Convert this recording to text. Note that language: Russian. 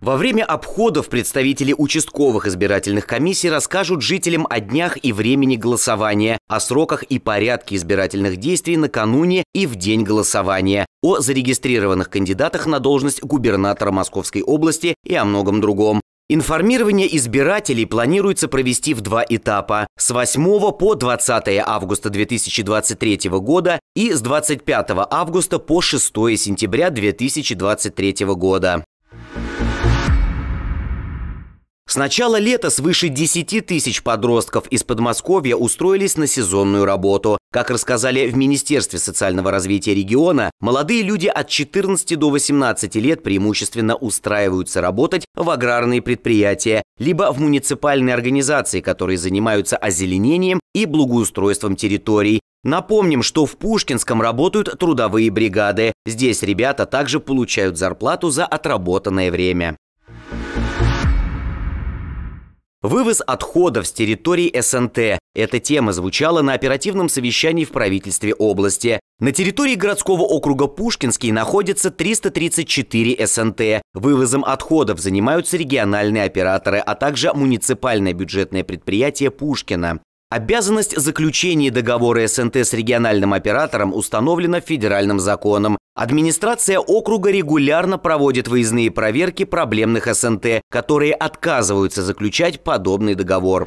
Во время обходов представители участковых избирательных комиссий расскажут жителям о днях и времени голосования, о сроках и порядке избирательных действий накануне и в день голосования, о зарегистрированных кандидатах на должность губернатора Московской области и о многом другом. Информирование избирателей планируется провести в два этапа – с 8 по 20 августа 2023 года и с 25 августа по 6 сентября 2023 года. С начала лета свыше 10 тысяч подростков из Подмосковья устроились на сезонную работу. Как рассказали в Министерстве социального развития региона, молодые люди от 14 до 18 лет преимущественно устраиваются работать в аграрные предприятия, либо в муниципальные организации, которые занимаются озеленением и благоустройством территорий. Напомним, что в Пушкинском работают трудовые бригады. Здесь ребята также получают зарплату за отработанное время. Вывоз отходов с территории СНТ. Эта тема звучала на оперативном совещании в правительстве области. На территории городского округа Пушкинский находится 334 СНТ. Вывозом отходов занимаются региональные операторы, а также муниципальное бюджетное предприятие Пушкина. Обязанность заключения договора СНТ с региональным оператором установлена федеральным законом. Администрация округа регулярно проводит выездные проверки проблемных СНТ, которые отказываются заключать подобный договор.